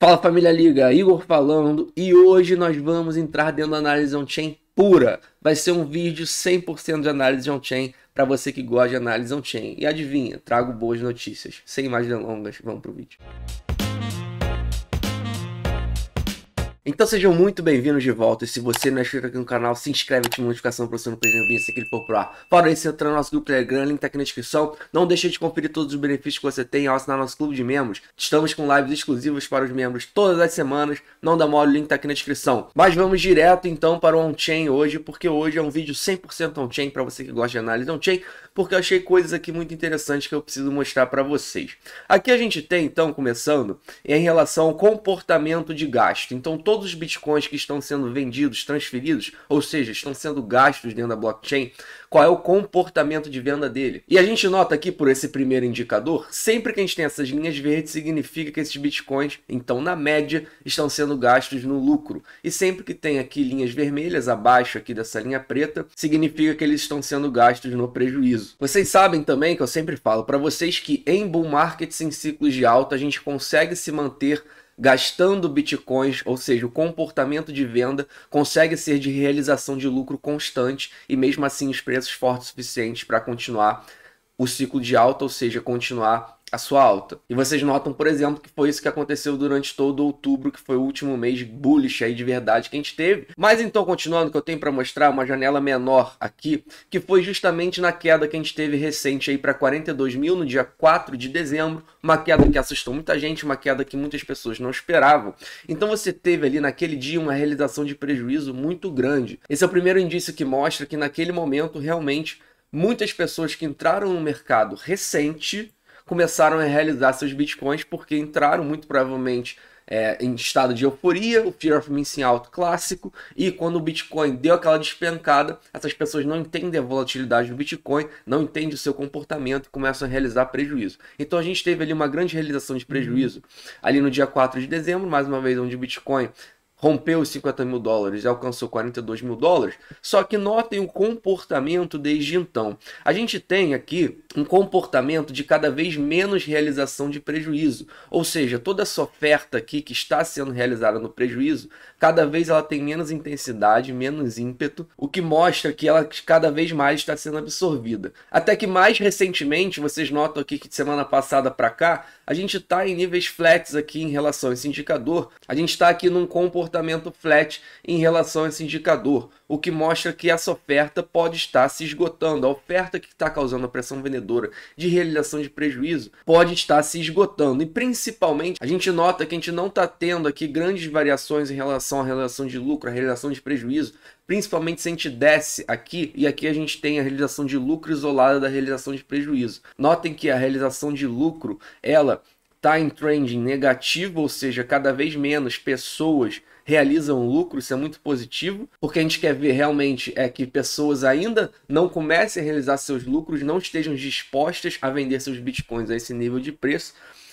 Fala família Liga, Igor falando e hoje nós vamos entrar dentro da análise on-chain pura. Vai ser um vídeo 100% de análise on-chain para você que gosta de análise on-chain. E adivinha, trago boas notícias. Sem mais delongas, vamos pro vídeo. Então sejam muito bem-vindos de volta. E se você não é inscrito aqui no canal, se inscreve, ativa a notificação para você não perder vídeo se aquele for popular. ar. Fora isso, entra no nosso grupo Telegram, link tá aqui na descrição. Não deixe de conferir todos os benefícios que você tem ao assinar nosso clube de membros. Estamos com lives exclusivas para os membros todas as semanas. Não dá mole, o link tá aqui na descrição. Mas vamos direto então para o on-chain hoje, porque hoje é um vídeo 100% on-chain para você que gosta de análise on-chain porque eu achei coisas aqui muito interessantes que eu preciso mostrar para vocês. Aqui a gente tem, então, começando, em relação ao comportamento de gasto. Então, todos os bitcoins que estão sendo vendidos, transferidos, ou seja, estão sendo gastos dentro da blockchain, qual é o comportamento de venda dele. E a gente nota aqui por esse primeiro indicador, sempre que a gente tem essas linhas verdes, significa que esses bitcoins, então na média, estão sendo gastos no lucro. E sempre que tem aqui linhas vermelhas abaixo aqui dessa linha preta, significa que eles estão sendo gastos no prejuízo. Vocês sabem também que eu sempre falo para vocês que em bull markets em ciclos de alta a gente consegue se manter gastando bitcoins, ou seja, o comportamento de venda consegue ser de realização de lucro constante e mesmo assim os preços fortes o suficiente para continuar o ciclo de alta, ou seja, continuar a sua alta. E vocês notam, por exemplo, que foi isso que aconteceu durante todo outubro, que foi o último mês bullish aí de verdade que a gente teve. Mas então, continuando, que eu tenho para mostrar uma janela menor aqui, que foi justamente na queda que a gente teve recente aí para 42 mil no dia 4 de dezembro, uma queda que assustou muita gente, uma queda que muitas pessoas não esperavam. Então você teve ali naquele dia uma realização de prejuízo muito grande. Esse é o primeiro indício que mostra que naquele momento realmente muitas pessoas que entraram no mercado recente começaram a realizar seus bitcoins porque entraram muito provavelmente é, em estado de euforia, o fear of missing out clássico, e quando o Bitcoin deu aquela despencada, essas pessoas não entendem a volatilidade do Bitcoin, não entendem o seu comportamento e começam a realizar prejuízo. Então a gente teve ali uma grande realização de prejuízo uhum. ali no dia 4 de dezembro, mais uma vez onde o Bitcoin rompeu os 50 mil dólares e alcançou 42 mil dólares. Só que notem o comportamento desde então. A gente tem aqui um comportamento de cada vez menos realização de prejuízo, ou seja, toda essa oferta aqui que está sendo realizada no prejuízo, cada vez ela tem menos intensidade, menos ímpeto, o que mostra que ela cada vez mais está sendo absorvida. Até que mais recentemente, vocês notam aqui que de semana passada para cá, a gente está em níveis flats aqui em relação a esse indicador. A gente está aqui num comportamento comportamento flat em relação a esse indicador, o que mostra que essa oferta pode estar se esgotando. A oferta que está causando a pressão vendedora de realização de prejuízo pode estar se esgotando. E principalmente, a gente nota que a gente não está tendo aqui grandes variações em relação à realização de lucro, à realização de prejuízo, principalmente se a gente desce aqui e aqui a gente tem a realização de lucro isolada da realização de prejuízo. Notem que a realização de lucro, ela está em trending negativo, ou seja, cada vez menos pessoas realizam lucro, isso é muito positivo. O que a gente quer ver realmente é que pessoas ainda não comecem a realizar seus lucros, não estejam dispostas a vender seus bitcoins a esse nível de preço.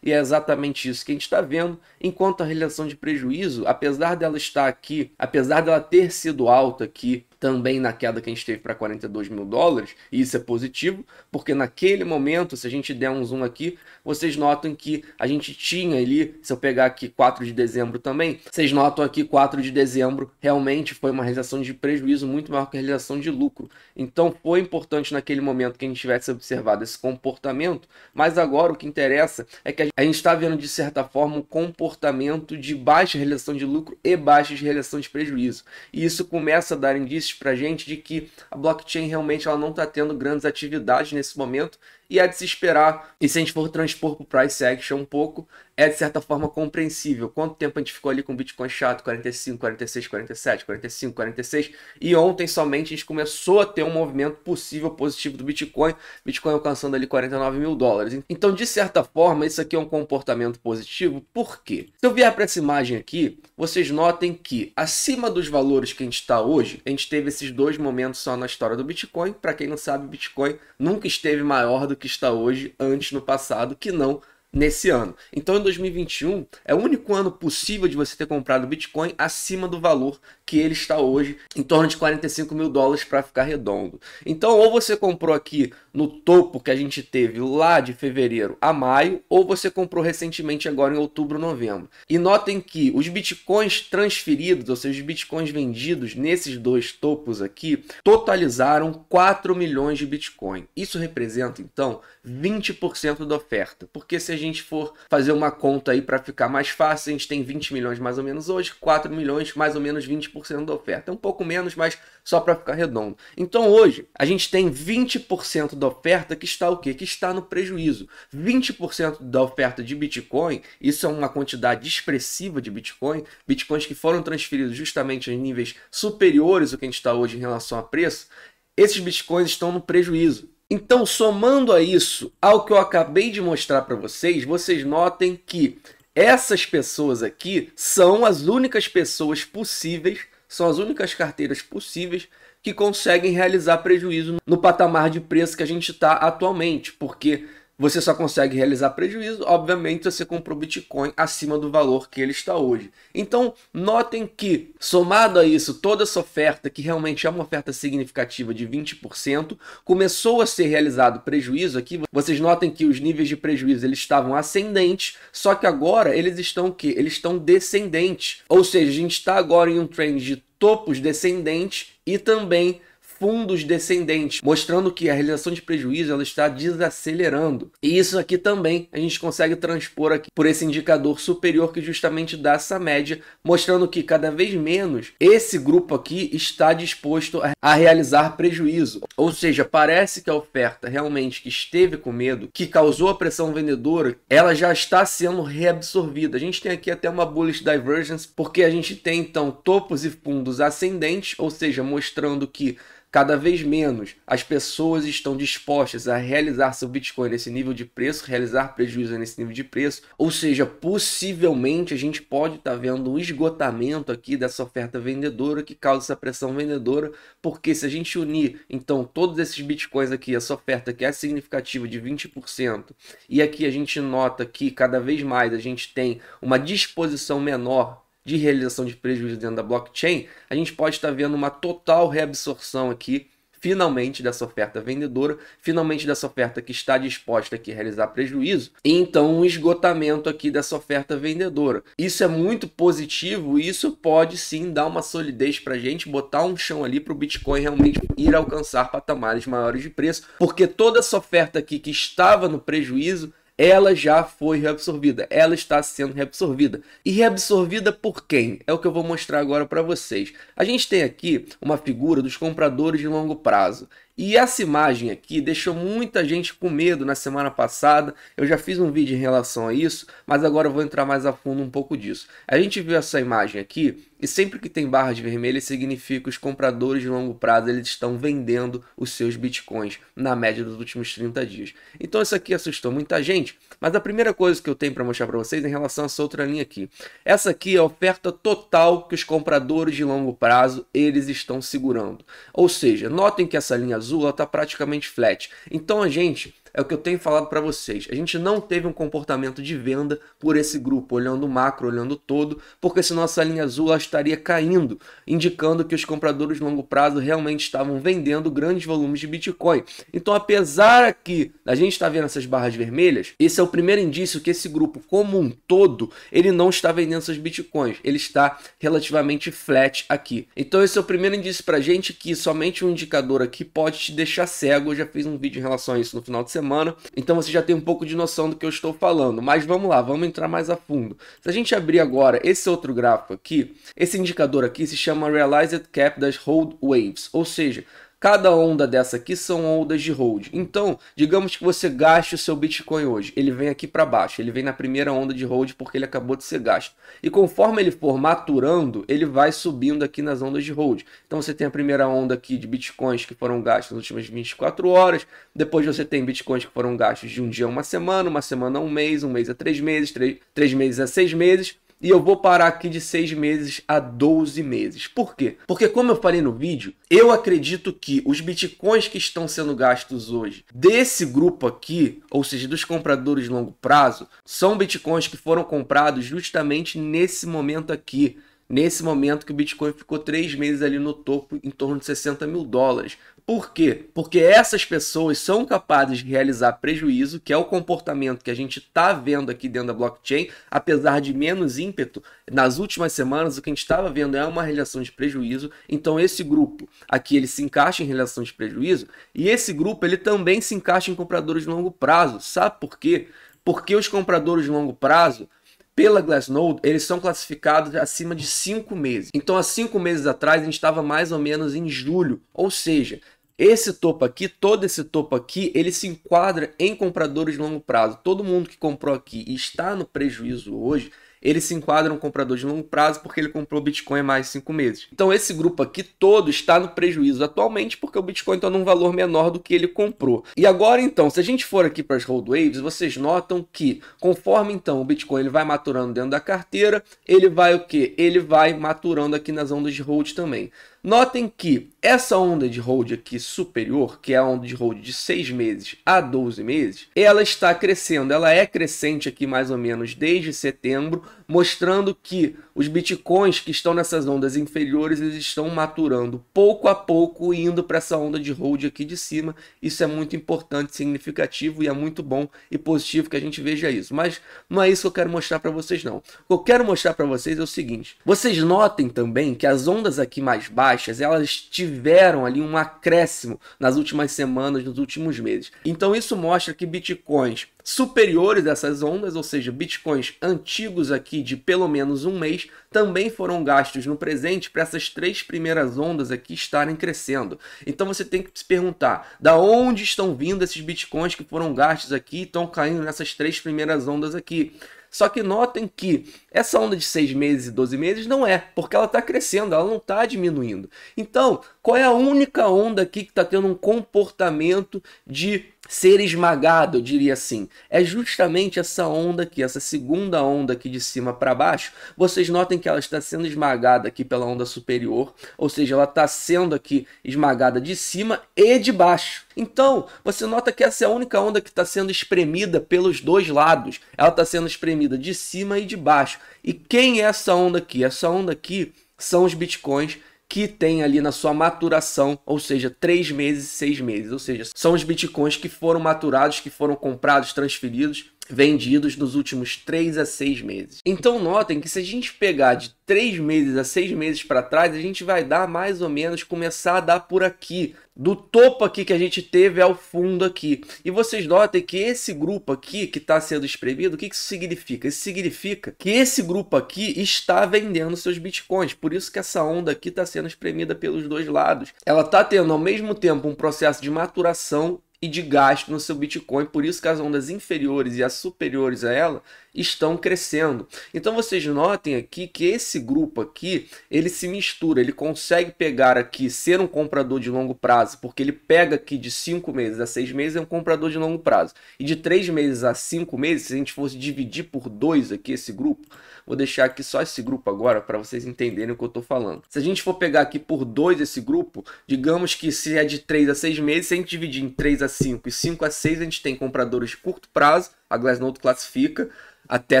E é exatamente isso que a gente está vendo. Enquanto a relação de prejuízo, apesar dela estar aqui, apesar dela ter sido alta aqui também na queda que a gente teve para 42 mil dólares, e isso é positivo, porque naquele momento, se a gente der um zoom aqui, vocês notam que a gente tinha ali, se eu pegar aqui 4 de dezembro também, vocês notam aqui 4 de dezembro realmente foi uma realização de prejuízo muito maior que a realização de lucro. Então foi importante naquele momento que a gente tivesse observado esse comportamento, mas agora o que interessa é que a gente está vendo de certa forma um comportamento de baixa realização de lucro e baixa realização de prejuízo. E isso começa a dar indícios indícios para a gente de que a blockchain realmente ela não está tendo grandes atividades nesse momento e é de se esperar. E se a gente for transpor para o price action um pouco, é de certa forma compreensível. Quanto tempo a gente ficou ali com o Bitcoin chato? 45, 46, 47, 45, 46. E ontem somente a gente começou a ter um movimento possível positivo do Bitcoin, Bitcoin alcançando ali 49 mil dólares. Então, de certa forma, isso aqui é um comportamento positivo. Por quê? Se eu vier para essa imagem aqui, vocês notem que acima dos valores que a gente está hoje, a gente teve esses dois momentos só na história do Bitcoin. Para quem não sabe, Bitcoin nunca esteve maior do que está hoje antes no passado que não nesse ano. Então, em 2021, é o único ano possível de você ter comprado Bitcoin acima do valor que ele está hoje, em torno de 45 mil dólares para ficar redondo. Então, ou você comprou aqui no topo que a gente teve lá de fevereiro a maio, ou você comprou recentemente agora em outubro, novembro. E notem que os bitcoins transferidos, ou seja, os bitcoins vendidos nesses dois topos aqui, totalizaram 4 milhões de bitcoin. Isso representa, então, 20% da oferta, porque se a gente gente for fazer uma conta aí para ficar mais fácil, a gente tem 20 milhões mais ou menos hoje, 4 milhões mais ou menos 20% da oferta. É um pouco menos, mas só para ficar redondo. Então hoje a gente tem 20% da oferta que está o quê? Que está no prejuízo. 20% da oferta de Bitcoin, isso é uma quantidade expressiva de Bitcoin, Bitcoins que foram transferidos justamente em níveis superiores ao que a gente está hoje em relação a preço, esses Bitcoins estão no prejuízo. Então, somando a isso, ao que eu acabei de mostrar para vocês, vocês notem que essas pessoas aqui são as únicas pessoas possíveis, são as únicas carteiras possíveis que conseguem realizar prejuízo no patamar de preço que a gente está atualmente, porque você só consegue realizar prejuízo, obviamente, se você comprou Bitcoin acima do valor que ele está hoje. Então, notem que, somado a isso, toda essa oferta, que realmente é uma oferta significativa de 20%, começou a ser realizado prejuízo aqui. Vocês notem que os níveis de prejuízo eles estavam ascendentes, só que agora eles estão o quê? Eles estão descendentes. Ou seja, a gente está agora em um trend de topos descendentes e também fundos descendentes, mostrando que a realização de prejuízo ela está desacelerando. E isso aqui também a gente consegue transpor aqui por esse indicador superior que justamente dá essa média, mostrando que cada vez menos esse grupo aqui está disposto a realizar prejuízo. Ou seja, parece que a oferta realmente que esteve com medo, que causou a pressão vendedora, ela já está sendo reabsorvida. A gente tem aqui até uma bullish divergence, porque a gente tem então topos e fundos ascendentes, ou seja, mostrando que Cada vez menos as pessoas estão dispostas a realizar seu Bitcoin nesse nível de preço, realizar prejuízo nesse nível de preço. Ou seja, possivelmente a gente pode estar tá vendo um esgotamento aqui dessa oferta vendedora que causa essa pressão vendedora, porque se a gente unir então todos esses Bitcoins aqui, essa oferta que é significativa de 20%, e aqui a gente nota que cada vez mais a gente tem uma disposição menor de realização de prejuízo dentro da blockchain, a gente pode estar tá vendo uma total reabsorção aqui, finalmente, dessa oferta vendedora, finalmente dessa oferta que está disposta aqui a realizar prejuízo, e então um esgotamento aqui dessa oferta vendedora. Isso é muito positivo e isso pode sim dar uma solidez para a gente, botar um chão ali para o Bitcoin realmente ir alcançar patamares maiores de preço, porque toda essa oferta aqui que estava no prejuízo ela já foi reabsorvida, ela está sendo reabsorvida. E reabsorvida por quem? É o que eu vou mostrar agora para vocês. A gente tem aqui uma figura dos compradores de longo prazo. E essa imagem aqui deixou muita gente com medo na semana passada. Eu já fiz um vídeo em relação a isso, mas agora eu vou entrar mais a fundo um pouco disso. A gente viu essa imagem aqui e sempre que tem barras vermelhas significa que os compradores de longo prazo eles estão vendendo os seus bitcoins na média dos últimos 30 dias. Então isso aqui assustou muita gente, mas a primeira coisa que eu tenho para mostrar para vocês é em relação a essa outra linha aqui. Essa aqui é a oferta total que os compradores de longo prazo eles estão segurando. Ou seja, notem que essa linha azul está praticamente flat. Então a gente, é o que eu tenho falado para vocês, a gente não teve um comportamento de venda por esse grupo, olhando o macro, olhando todo, porque se nossa linha azul ela estaria caindo, indicando que os compradores de longo prazo realmente estavam vendendo grandes volumes de Bitcoin. Então apesar aqui a gente está vendo essas barras vermelhas, esse é o primeiro indício que esse grupo como um todo, ele não está vendendo seus bitcoins, ele está relativamente flat aqui. Então esse é o primeiro indício para a gente que somente um indicador aqui pode te deixar cego, eu já fiz um vídeo em relação a isso no final de semana, então você já tem um pouco de noção do que eu estou falando, mas vamos lá, vamos entrar mais a fundo. Se a gente abrir agora esse outro gráfico aqui, esse indicador aqui se chama Realized Cap das Hold Waves, ou seja, Cada onda dessa aqui são ondas de hold. Então, digamos que você gaste o seu Bitcoin hoje. Ele vem aqui para baixo, ele vem na primeira onda de hold porque ele acabou de ser gasto. E conforme ele for maturando, ele vai subindo aqui nas ondas de hold. Então você tem a primeira onda aqui de Bitcoins que foram gastos nas últimas 24 horas. Depois você tem Bitcoins que foram gastos de um dia a uma semana, uma semana a um mês, um mês a três meses, três, três meses a seis meses e eu vou parar aqui de 6 meses a 12 meses. Por quê? Porque, como eu falei no vídeo, eu acredito que os bitcoins que estão sendo gastos hoje desse grupo aqui, ou seja, dos compradores de longo prazo, são bitcoins que foram comprados justamente nesse momento aqui nesse momento que o Bitcoin ficou três meses ali no topo, em torno de 60 mil dólares. Por quê? Porque essas pessoas são capazes de realizar prejuízo, que é o comportamento que a gente está vendo aqui dentro da blockchain, apesar de menos ímpeto. Nas últimas semanas, o que a gente estava vendo é uma relação de prejuízo. Então, esse grupo aqui ele se encaixa em relação de prejuízo, e esse grupo ele também se encaixa em compradores de longo prazo. Sabe por quê? Porque os compradores de longo prazo pela Glassnode, eles são classificados acima de cinco meses. Então, há cinco meses atrás, a gente estava mais ou menos em julho. Ou seja, esse topo aqui, todo esse topo aqui, ele se enquadra em compradores de longo prazo. Todo mundo que comprou aqui e está no prejuízo hoje, ele se enquadra um comprador de longo prazo porque ele comprou Bitcoin há mais de 5 meses. Então esse grupo aqui todo está no prejuízo atualmente porque o Bitcoin está num valor menor do que ele comprou. E agora então, se a gente for aqui para as road waves, vocês notam que conforme então o Bitcoin ele vai maturando dentro da carteira, ele vai o que? Ele vai maturando aqui nas ondas de hold também. Notem que essa onda de hold aqui superior, que é a onda de hold de 6 meses a 12 meses, ela está crescendo, ela é crescente aqui mais ou menos desde setembro, mostrando que os bitcoins que estão nessas ondas inferiores, eles estão maturando pouco a pouco e indo para essa onda de hold aqui de cima. Isso é muito importante, significativo e é muito bom e positivo que a gente veja isso. Mas não é isso que eu quero mostrar para vocês não. O que eu quero mostrar para vocês é o seguinte. Vocês notem também que as ondas aqui mais baixas, elas tiveram ali um acréscimo nas últimas semanas, nos últimos meses. Então isso mostra que bitcoins superiores dessas ondas, ou seja, bitcoins antigos aqui de pelo menos um mês, também foram gastos no presente para essas três primeiras ondas aqui estarem crescendo. Então você tem que se perguntar, da onde estão vindo esses bitcoins que foram gastos aqui e estão caindo nessas três primeiras ondas aqui? Só que notem que essa onda de 6 meses e 12 meses não é, porque ela está crescendo, ela não está diminuindo. Então, qual é a única onda aqui que está tendo um comportamento de ser esmagado, eu diria assim. É justamente essa onda aqui, essa segunda onda aqui de cima para baixo. Vocês notem que ela está sendo esmagada aqui pela onda superior, ou seja, ela está sendo aqui esmagada de cima e de baixo. Então, você nota que essa é a única onda que está sendo espremida pelos dois lados. Ela está sendo espremida de cima e de baixo. E quem é essa onda aqui? Essa onda aqui são os bitcoins que tem ali na sua maturação, ou seja, três meses e seis meses. Ou seja, são os bitcoins que foram maturados, que foram comprados, transferidos vendidos nos últimos 3 a 6 meses. Então notem que se a gente pegar de 3 meses a 6 meses para trás, a gente vai dar mais ou menos começar a dar por aqui, do topo aqui que a gente teve ao fundo aqui. E vocês notem que esse grupo aqui que está sendo espremido, o que isso significa? Isso significa que esse grupo aqui está vendendo seus bitcoins, por isso que essa onda aqui está sendo espremida pelos dois lados. Ela está tendo ao mesmo tempo um processo de maturação e de gasto no seu Bitcoin, por isso que as ondas inferiores e as superiores a ela estão crescendo. Então vocês notem aqui que esse grupo aqui, ele se mistura, ele consegue pegar aqui, ser um comprador de longo prazo, porque ele pega aqui de 5 meses a 6 meses, é um comprador de longo prazo. E de 3 meses a 5 meses, se a gente fosse dividir por 2 aqui esse grupo, vou deixar aqui só esse grupo agora para vocês entenderem o que eu estou falando. Se a gente for pegar aqui por 2 esse grupo, digamos que se é de 3 a 6 meses, se a gente dividir em 3 a 5 e 5 a 6, a gente tem compradores de curto prazo, a Glassnode classifica até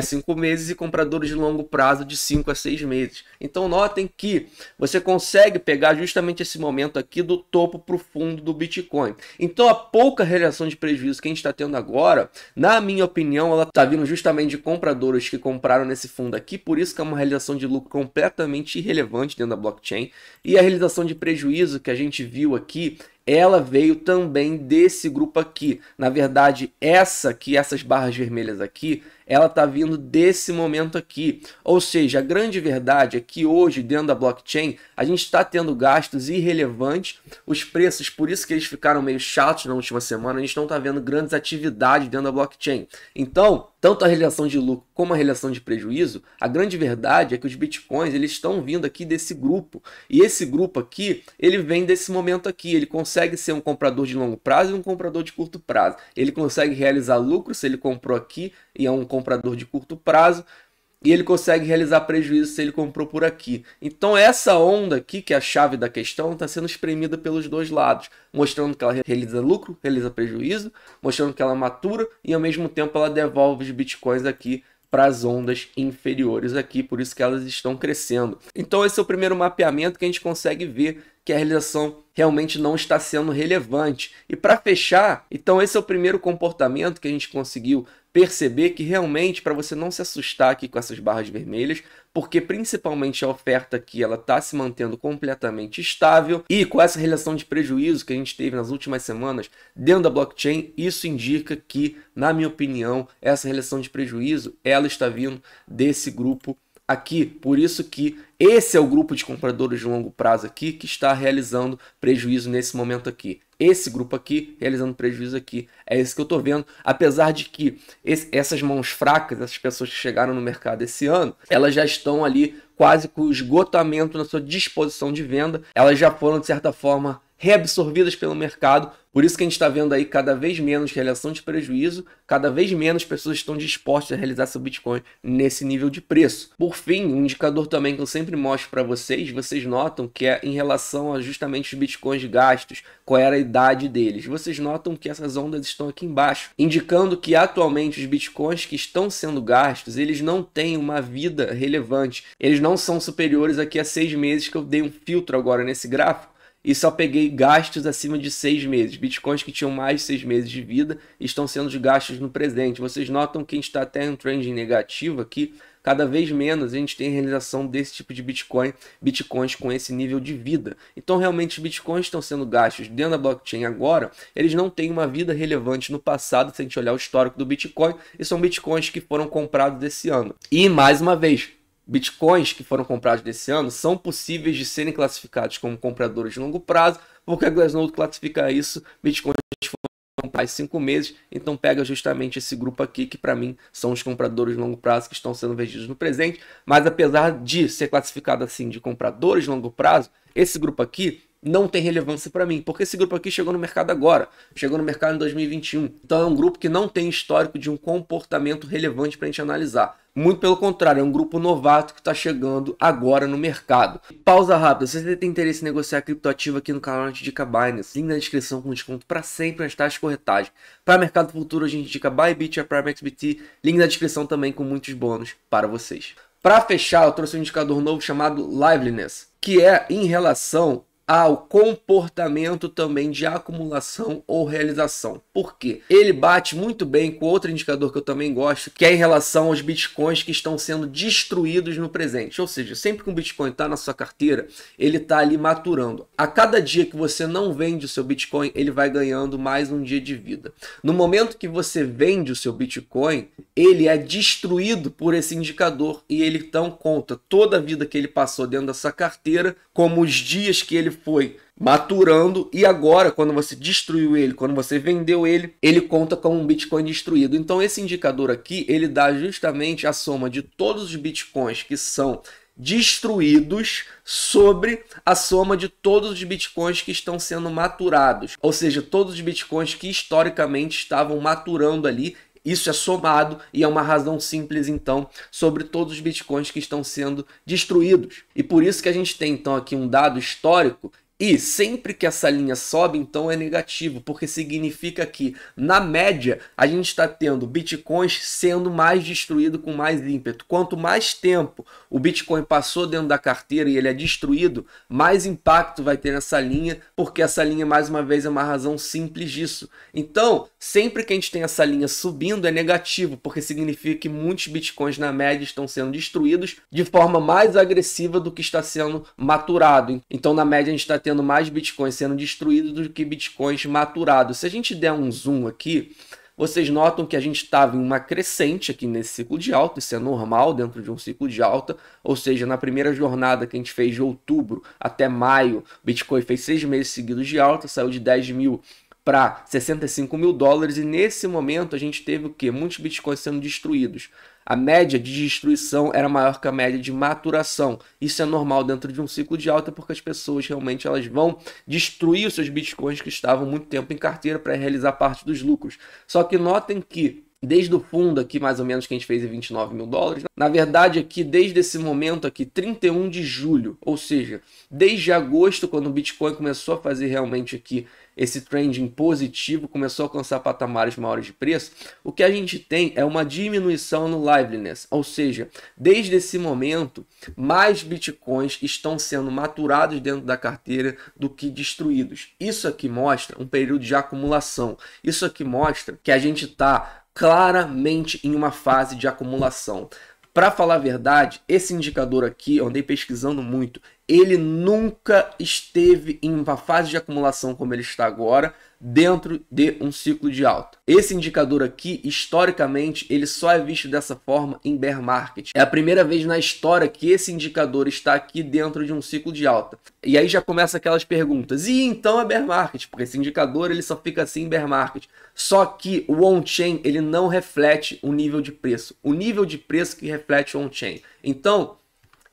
cinco meses e compradores de longo prazo de 5 a 6 meses. Então notem que você consegue pegar justamente esse momento aqui do topo para o fundo do Bitcoin. Então a pouca realização de prejuízo que a gente está tendo agora, na minha opinião, ela está vindo justamente de compradores que compraram nesse fundo aqui, por isso que é uma realização de lucro completamente irrelevante dentro da blockchain. E a realização de prejuízo que a gente viu aqui ela veio também desse grupo aqui. Na verdade, essa aqui, essas barras vermelhas aqui, ela está vindo desse momento aqui. Ou seja, a grande verdade é que hoje, dentro da blockchain, a gente está tendo gastos irrelevantes, os preços, por isso que eles ficaram meio chatos na última semana, a gente não está vendo grandes atividades dentro da blockchain. Então, tanto a relação de lucro como a relação de prejuízo, a grande verdade é que os bitcoins eles estão vindo aqui desse grupo. E esse grupo aqui, ele vem desse momento aqui, ele consegue ser um comprador de longo prazo e um comprador de curto prazo. Ele consegue realizar lucro se ele comprou aqui e é um comprador de curto prazo e ele consegue realizar prejuízo se ele comprou por aqui. Então essa onda aqui, que é a chave da questão, está sendo espremida pelos dois lados, mostrando que ela realiza lucro, realiza prejuízo, mostrando que ela matura e ao mesmo tempo ela devolve os bitcoins aqui para as ondas inferiores aqui, por isso que elas estão crescendo. Então esse é o primeiro mapeamento que a gente consegue ver que a realização realmente não está sendo relevante. E para fechar, então esse é o primeiro comportamento que a gente conseguiu perceber que realmente para você não se assustar aqui com essas barras vermelhas, porque principalmente a oferta aqui ela está se mantendo completamente estável e com essa relação de prejuízo que a gente teve nas últimas semanas dentro da blockchain, isso indica que, na minha opinião, essa relação de prejuízo ela está vindo desse grupo aqui. Por isso que esse é o grupo de compradores de longo prazo aqui que está realizando prejuízo nesse momento aqui esse grupo aqui realizando prejuízo aqui. É isso que eu estou vendo. Apesar de que esse, essas mãos fracas, essas pessoas que chegaram no mercado esse ano, elas já estão ali quase com esgotamento na sua disposição de venda, elas já foram, de certa forma, reabsorvidas pelo mercado. Por isso que a gente está vendo aí cada vez menos relação de prejuízo, cada vez menos pessoas estão dispostas a realizar seu Bitcoin nesse nível de preço. Por fim, um indicador também que eu sempre mostro para vocês, vocês notam que é em relação a justamente os Bitcoins gastos, qual era a idade deles. Vocês notam que essas ondas estão aqui embaixo, indicando que atualmente os Bitcoins que estão sendo gastos, eles não têm uma vida relevante. Eles não são superiores aqui a seis meses, que eu dei um filtro agora nesse gráfico e só peguei gastos acima de seis meses. Bitcoins que tinham mais de seis meses de vida estão sendo gastos no presente. Vocês notam que a gente está até em um trend negativo aqui. Cada vez menos a gente tem realização desse tipo de Bitcoin, Bitcoins com esse nível de vida. Então, realmente, os Bitcoins estão sendo gastos dentro da blockchain agora. Eles não têm uma vida relevante no passado, se a gente olhar o histórico do Bitcoin, e são Bitcoins que foram comprados esse ano. E, mais uma vez, bitcoins que foram comprados nesse ano são possíveis de serem classificados como compradores de longo prazo, porque a Glassnode classifica isso, bitcoins foram mais cinco meses, então pega justamente esse grupo aqui, que para mim são os compradores de longo prazo que estão sendo vendidos no presente, mas apesar de ser classificado assim de compradores de longo prazo, esse grupo aqui não tem relevância para mim, porque esse grupo aqui chegou no mercado agora, chegou no mercado em 2021. Então é um grupo que não tem histórico de um comportamento relevante para a gente analisar. Muito pelo contrário, é um grupo novato que está chegando agora no mercado. Pausa rápida. Se você tem interesse em negociar criptoativo aqui no canal, a gente indica Binance. Né? Link na descrição com desconto para sempre nas taxas de corretagem. Para mercado futuro, a gente indica Bybit e a PrimeXBT. Link na descrição também com muitos bônus para vocês. Para fechar, eu trouxe um indicador novo chamado Liveliness, que é em relação ao ah, comportamento também de acumulação ou realização. Por quê? Ele bate muito bem com outro indicador que eu também gosto, que é em relação aos bitcoins que estão sendo destruídos no presente. Ou seja, sempre que um bitcoin está na sua carteira, ele está ali maturando. A cada dia que você não vende o seu bitcoin, ele vai ganhando mais um dia de vida. No momento que você vende o seu bitcoin, ele é destruído por esse indicador e ele então conta toda a vida que ele passou dentro da sua carteira como os dias que ele foi maturando e agora quando você destruiu ele, quando você vendeu ele, ele conta como um Bitcoin destruído. Então esse indicador aqui, ele dá justamente a soma de todos os Bitcoins que são destruídos sobre a soma de todos os bitcoins que estão sendo maturados, ou seja, todos os bitcoins que historicamente estavam maturando ali isso é somado e é uma razão simples, então, sobre todos os bitcoins que estão sendo destruídos. E por isso que a gente tem, então, aqui um dado histórico e sempre que essa linha sobe, então é negativo, porque significa que, na média, a gente está tendo bitcoins sendo mais destruído com mais ímpeto. Quanto mais tempo o bitcoin passou dentro da carteira e ele é destruído, mais impacto vai ter nessa linha, porque essa linha, mais uma vez, é uma razão simples disso. Então, sempre que a gente tem essa linha subindo, é negativo, porque significa que muitos bitcoins, na média, estão sendo destruídos de forma mais agressiva do que está sendo maturado. Então, na média, a gente está tendo mais bitcoins sendo destruídos do que bitcoins maturados. Se a gente der um zoom aqui, vocês notam que a gente estava em uma crescente aqui nesse ciclo de alta, isso é normal dentro de um ciclo de alta, ou seja, na primeira jornada que a gente fez de outubro até maio, Bitcoin fez seis meses seguidos de alta, saiu de 10 mil para 65 mil dólares e nesse momento a gente teve o que? Muitos bitcoins sendo destruídos. A média de destruição era maior que a média de maturação. Isso é normal dentro de um ciclo de alta porque as pessoas realmente elas vão destruir os seus bitcoins que estavam muito tempo em carteira para realizar parte dos lucros. Só que notem que desde o fundo aqui, mais ou menos, que a gente fez em 29 mil dólares. Na verdade, aqui, desde esse momento aqui, 31 de julho, ou seja, desde agosto, quando o Bitcoin começou a fazer realmente aqui esse trending positivo, começou a alcançar patamares maiores de preço, o que a gente tem é uma diminuição no liveliness, ou seja, desde esse momento, mais bitcoins estão sendo maturados dentro da carteira do que destruídos. Isso aqui mostra um período de acumulação. Isso aqui mostra que a gente está claramente em uma fase de acumulação. Para falar a verdade, esse indicador aqui, eu andei pesquisando muito, ele nunca esteve em uma fase de acumulação como ele está agora, dentro de um ciclo de alta. Esse indicador aqui, historicamente, ele só é visto dessa forma em bear market. É a primeira vez na história que esse indicador está aqui dentro de um ciclo de alta. E aí já começa aquelas perguntas. E então é bear market, porque esse indicador ele só fica assim em bear market. Só que o on-chain ele não reflete o nível de preço. O nível de preço que reflete o on-chain. Então,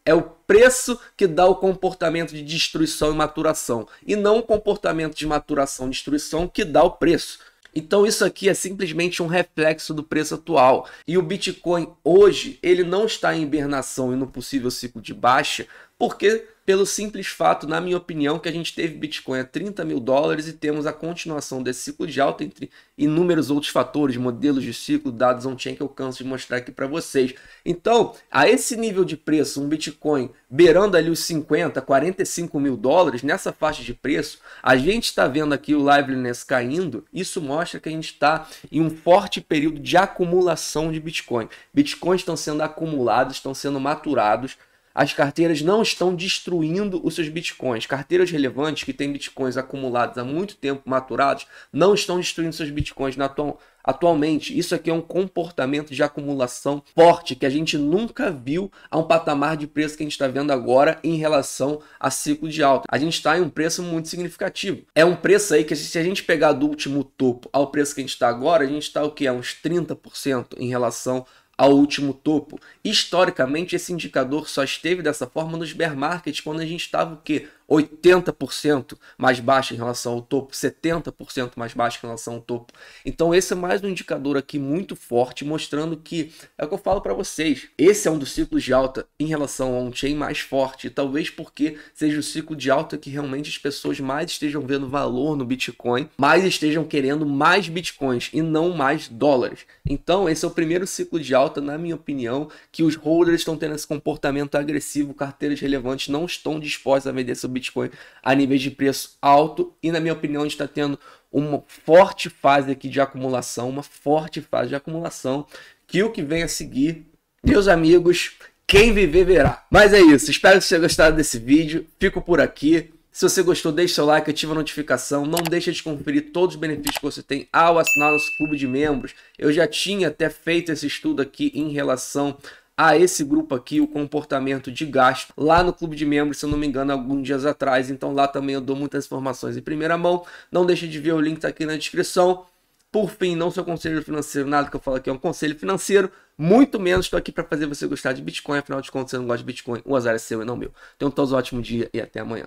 é o preço que dá o comportamento de destruição e maturação, e não o comportamento de maturação e destruição que dá o preço. Então isso aqui é simplesmente um reflexo do preço atual. E o Bitcoin hoje, ele não está em hibernação e no possível ciclo de baixa, porque pelo simples fato, na minha opinião, que a gente teve Bitcoin a 30 mil dólares e temos a continuação desse ciclo de alta entre inúmeros outros fatores, modelos de ciclo, dados on-chain que eu canso de mostrar aqui para vocês. Então, a esse nível de preço, um Bitcoin beirando ali os 50, 45 mil dólares, nessa faixa de preço, a gente está vendo aqui o liveliness caindo, isso mostra que a gente está em um forte período de acumulação de Bitcoin. Bitcoins estão sendo acumulados, estão sendo maturados, as carteiras não estão destruindo os seus bitcoins. Carteiras relevantes que têm bitcoins acumulados há muito tempo, maturados, não estão destruindo seus bitcoins atual... atualmente. Isso aqui é um comportamento de acumulação forte que a gente nunca viu a um patamar de preço que a gente está vendo agora em relação a ciclo de alta. A gente está em um preço muito significativo. É um preço aí que se a gente pegar do último topo ao preço que a gente está agora, a gente está o que? É uns 30% em relação ao último topo. Historicamente, esse indicador só esteve dessa forma nos bear markets, quando a gente estava o quê? 80% mais baixa em relação ao topo, 70% mais baixa em relação ao topo. Então esse é mais um indicador aqui muito forte, mostrando que é o que eu falo para vocês. Esse é um dos ciclos de alta em relação a um chain mais forte, talvez porque seja o ciclo de alta que realmente as pessoas mais estejam vendo valor no Bitcoin, mais estejam querendo mais Bitcoins e não mais dólares. Então esse é o primeiro ciclo de alta, na minha opinião, que os holders estão tendo esse comportamento agressivo, carteiras relevantes não estão dispostas a vender seu Bitcoin Bitcoin a níveis de preço alto e, na minha opinião, a gente está tendo uma forte fase aqui de acumulação, uma forte fase de acumulação, que o que vem a seguir, meus amigos, quem viver verá. Mas é isso, espero que você tenha gostado desse vídeo, fico por aqui. Se você gostou, deixe seu like, ativa a notificação, não deixe de conferir todos os benefícios que você tem ao assinar nosso clube de membros. Eu já tinha até feito esse estudo aqui em relação a esse grupo aqui o comportamento de gasto lá no clube de membros, se eu não me engano, alguns dias atrás. Então lá também eu dou muitas informações em primeira mão. Não deixe de ver o link tá aqui na descrição. Por fim, não sou conselho financeiro, nada que eu falo aqui é um conselho financeiro, muito menos estou aqui para fazer você gostar de Bitcoin. Afinal de contas, você não gosta de Bitcoin, o azar é seu e não meu. Então, todos um ótimo dia e até amanhã.